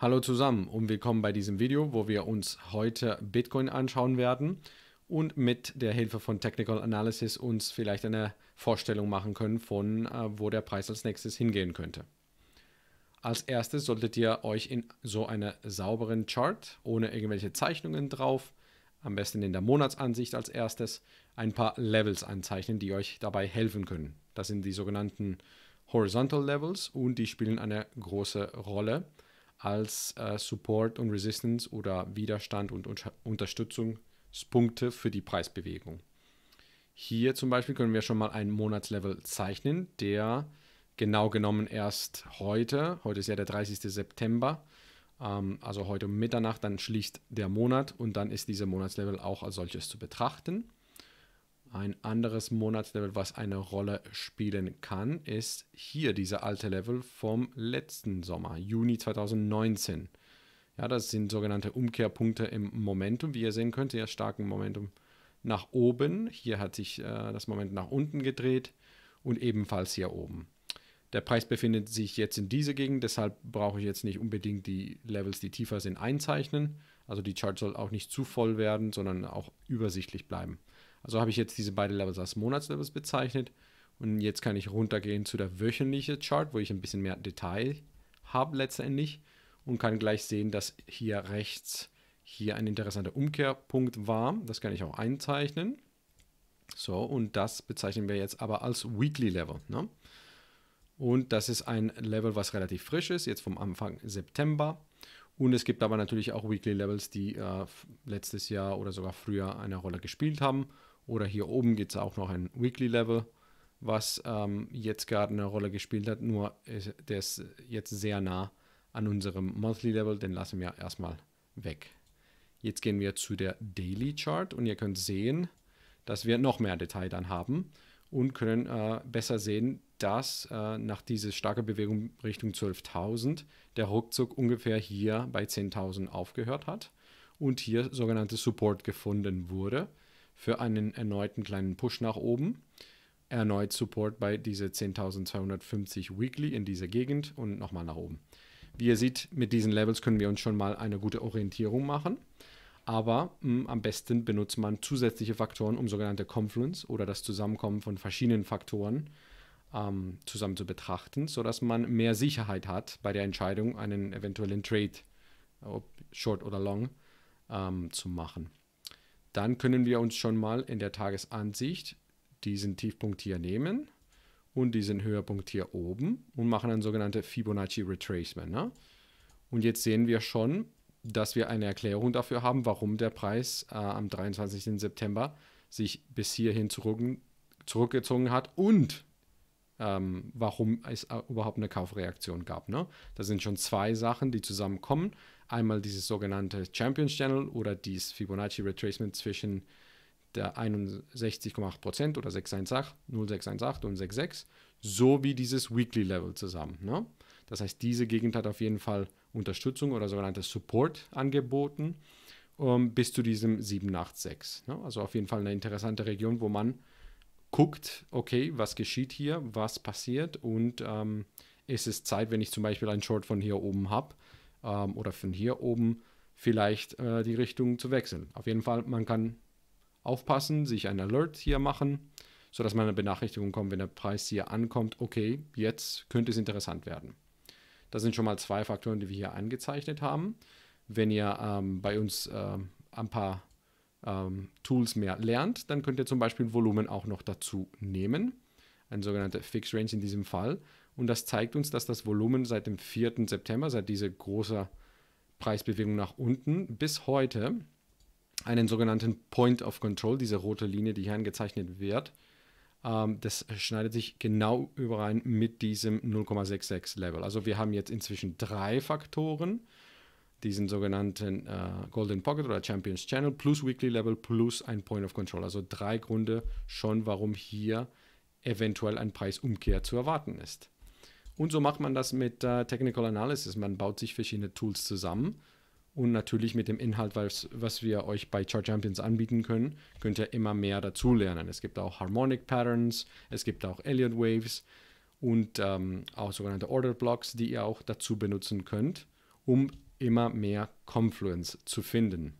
Hallo zusammen und willkommen bei diesem Video, wo wir uns heute Bitcoin anschauen werden und mit der Hilfe von Technical Analysis uns vielleicht eine Vorstellung machen können von, äh, wo der Preis als nächstes hingehen könnte. Als erstes solltet ihr euch in so einer sauberen Chart ohne irgendwelche Zeichnungen drauf, am besten in der Monatsansicht als erstes, ein paar Levels anzeichnen, die euch dabei helfen können. Das sind die sogenannten Horizontal Levels und die spielen eine große Rolle als äh, Support und Resistance oder Widerstand und Unter Unterstützungspunkte für die Preisbewegung. Hier zum Beispiel können wir schon mal einen Monatslevel zeichnen, der genau genommen erst heute, heute ist ja der 30. September, ähm, also heute um Mitternacht, dann schließt der Monat und dann ist dieser Monatslevel auch als solches zu betrachten. Ein anderes Monatslevel, was eine Rolle spielen kann, ist hier dieser alte Level vom letzten Sommer, Juni 2019. Ja, das sind sogenannte Umkehrpunkte im Momentum. Wie ihr sehen könnt, sehr starken Momentum nach oben. Hier hat sich äh, das Moment nach unten gedreht und ebenfalls hier oben. Der Preis befindet sich jetzt in dieser Gegend, deshalb brauche ich jetzt nicht unbedingt die Levels, die tiefer sind, einzeichnen. Also die Chart soll auch nicht zu voll werden, sondern auch übersichtlich bleiben. Also habe ich jetzt diese beiden Levels als Monatslevels bezeichnet. Und jetzt kann ich runtergehen zu der wöchentlichen Chart, wo ich ein bisschen mehr Detail habe letztendlich und kann gleich sehen, dass hier rechts hier ein interessanter Umkehrpunkt war. Das kann ich auch einzeichnen. So, und das bezeichnen wir jetzt aber als Weekly Level. Ne? Und das ist ein Level, was relativ frisch ist, jetzt vom Anfang September. Und es gibt aber natürlich auch Weekly Levels, die äh, letztes Jahr oder sogar früher eine Rolle gespielt haben. Oder hier oben gibt es auch noch ein Weekly Level, was ähm, jetzt gerade eine Rolle gespielt hat. Nur ist, der ist jetzt sehr nah an unserem Monthly Level. Den lassen wir erstmal weg. Jetzt gehen wir zu der Daily Chart und ihr könnt sehen, dass wir noch mehr Detail dann haben und können äh, besser sehen, dass äh, nach dieser starken Bewegung Richtung 12.000 der Ruckzuck ungefähr hier bei 10.000 aufgehört hat und hier sogenannte Support gefunden wurde für einen erneuten kleinen Push nach oben. Erneut Support bei diese 10.250 Weekly in dieser Gegend und nochmal nach oben. Wie ihr seht, mit diesen Levels können wir uns schon mal eine gute Orientierung machen. Aber mh, hm, am besten benutzt man zusätzliche Faktoren, um sogenannte Confluence oder das Zusammenkommen von verschiedenen Faktoren ähm, zusammen zu betrachten, sodass man mehr Sicherheit hat bei der Entscheidung, einen eventuellen Trade, äh, ob short oder long, ähm, zu machen. Dann können wir uns schon mal in der Tagesansicht diesen Tiefpunkt hier nehmen und diesen Höhepunkt hier oben und machen ein sogenanntes Fibonacci Retracement. Ne? Und jetzt sehen wir schon, dass wir eine Erklärung dafür haben, warum der Preis äh, am 23. September sich bis hierhin zurück, zurückgezogen hat und ähm, warum es äh, überhaupt eine Kaufreaktion gab. Ne? Da sind schon zwei Sachen, die zusammenkommen. Einmal dieses sogenannte Champions Channel oder dieses Fibonacci Retracement zwischen der 61,8% oder 618, 0618 und 66, sowie dieses Weekly Level zusammen. Ne? Das heißt, diese Gegend hat auf jeden Fall Unterstützung oder sogenannte Support angeboten um, ähm, bis zu diesem 786. Ne? Also auf jeden Fall eine interessante Region, wo man guckt, okay, was geschieht hier, was passiert und ähm, ist es Zeit, wenn ich zum Beispiel einen Short von hier oben habe ähm, oder von hier oben, vielleicht äh, die Richtung zu wechseln. Auf jeden Fall, man kann aufpassen, sich ein Alert hier machen, sodass man eine Benachrichtigung kommt, wenn der Preis hier ankommt, okay, jetzt könnte es interessant werden. Das sind schon mal zwei Faktoren, die wir hier angezeichnet haben. Wenn ihr ähm, bei uns äh, ein paar ähm, Tools mehr lernt, dann könnt ihr zum Beispiel Volumen auch noch dazu nehmen. Ein sogenannter Fix Range in diesem Fall. Und das zeigt uns, dass das Volumen seit dem 4. September, seit dieser großen Preisbewegung nach unten, bis heute einen sogenannten Point of Control, diese rote Linie, die hier angezeichnet wird, ähm, das schneidet sich genau überein mit diesem 0,66 Level. Also wir haben jetzt inzwischen drei Faktoren, diesen sogenannten äh, Golden Pocket oder Champions Channel plus Weekly Level plus ein Point of Control. Also drei Gründe schon, warum hier eventuell ein Preisumkehr zu erwarten ist. Und so macht man das mit äh, Technical Analysis. Man baut sich verschiedene Tools zusammen und natürlich mit dem Inhalt, was, was wir euch bei Chart Champions anbieten können, könnt ihr immer mehr dazulernen. Es gibt auch Harmonic Patterns, es gibt auch Elliott Waves und ähm, auch sogenannte Order Blocks, die ihr auch dazu benutzen könnt, um immer mehr Confluence zu finden.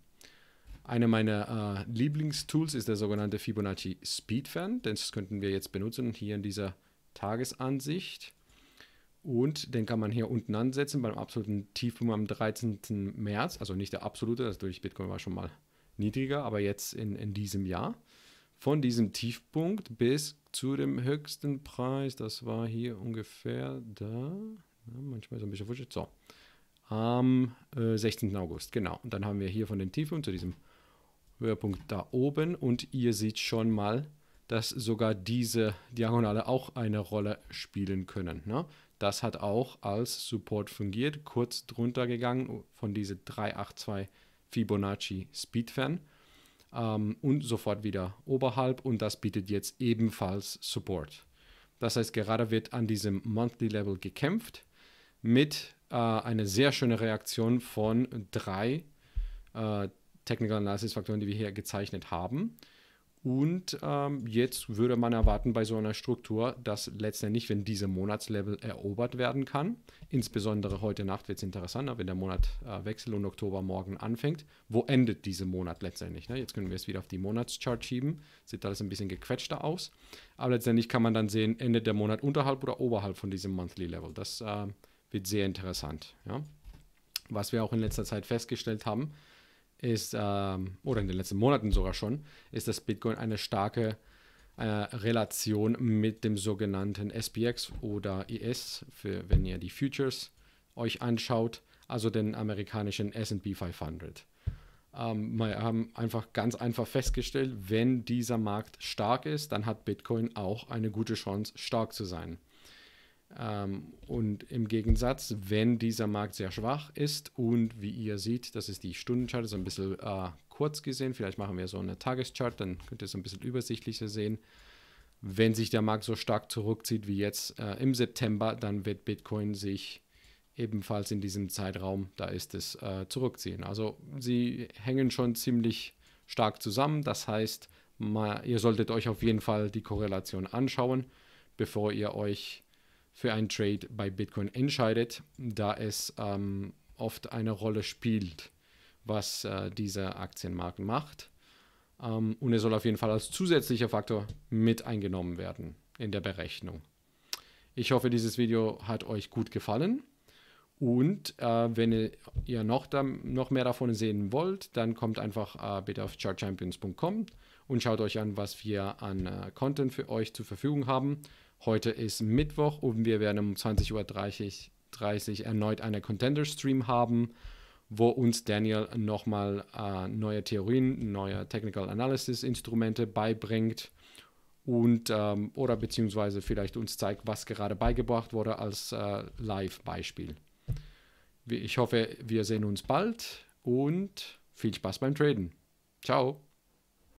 Eine meiner äh, Lieblingstools ist der sogenannte Fibonacci Speedfan. Das könnten wir jetzt benutzen hier in dieser Tagesansicht. Und den kann man hier unten ansetzen beim absoluten Tiefpunkt am 13. März. Also nicht der absolute, das also durch Bitcoin war schon mal niedriger, aber jetzt in, in diesem Jahr. Von diesem Tiefpunkt bis zu dem höchsten Preis, das war hier ungefähr da. Ja, manchmal so ein bisschen wurscht. So, am äh, 16. August. Genau. Und dann haben wir hier von den Tiefen zu diesem Höhepunkt da oben. Und ihr seht schon mal, dass sogar diese Diagonale auch eine Rolle spielen können. Ne? Das hat auch als Support fungiert, kurz drunter gegangen von diese 382 Fibonacci Speedfan ähm, und sofort wieder oberhalb und das bietet jetzt ebenfalls Support. Das heißt, gerade wird an diesem Monthly Level gekämpft mit äh, eine sehr schöne Reaktion von drei äh, Technical Analysis Faktoren, die wir hier gezeichnet haben. Und ähm, jetzt würde man erwarten bei so einer Struktur, dass letztendlich, wenn diese Monatslevel erobert werden kann, insbesondere heute Nacht wird es interessanter, wenn der Monat äh, Wechsel und Oktober morgen anfängt, wo endet diese Monat letztendlich? Ne? Jetzt können wir es wieder auf die Monatschart schieben, sieht alles ein bisschen gequetschter aus, aber letztendlich kann man dann sehen, endet der Monat unterhalb oder oberhalb von diesem Monthly Level. Das äh, wird sehr interessant. Ja? Was wir auch in letzter Zeit festgestellt haben, ist, ähm, oder in den letzten Monaten sogar schon, ist, dass Bitcoin eine starke äh, Relation mit dem sogenannten SPX oder ES, für, wenn ihr die Futures euch anschaut, also den amerikanischen SP 500. Ähm, wir haben einfach ganz einfach festgestellt, wenn dieser Markt stark ist, dann hat Bitcoin auch eine gute Chance, stark zu sein. Ähm, und im Gegensatz, wenn dieser Markt sehr schwach ist und wie ihr seht, das ist die Stundenchart, so ein bisschen äh, kurz gesehen, vielleicht machen wir so eine Tageschart, dann könnt ihr es ein bisschen übersichtlicher sehen. Wenn sich der Markt so stark zurückzieht wie jetzt äh, im September, dann wird Bitcoin sich ebenfalls in diesem Zeitraum, da ist es, äh, zurückziehen. Also sie hängen schon ziemlich stark zusammen. Das heißt, mal, ihr solltet euch auf jeden Fall die Korrelation anschauen, bevor ihr euch für einen Trade bei Bitcoin entscheidet, da es ähm, oft eine Rolle spielt, was äh, dieser Aktienmarkt macht. Ähm, und er soll auf jeden Fall als zusätzlicher Faktor mit eingenommen werden in der Berechnung. Ich hoffe, dieses Video hat euch gut gefallen. Und äh, wenn ihr noch, da, noch mehr davon sehen wollt, dann kommt einfach äh, bitte auf chartchampions.com und schaut euch an, was wir an äh, Content für euch zur Verfügung haben. Heute ist Mittwoch und wir werden um 20.30 Uhr 30 erneut einen Contender-Stream haben, wo uns Daniel nochmal äh, neue Theorien, neue Technical Analysis-Instrumente beibringt und ähm, oder beziehungsweise vielleicht uns zeigt, was gerade beigebracht wurde als äh, Live-Beispiel. Ich hoffe, wir sehen uns bald und viel Spaß beim Traden. Ciao.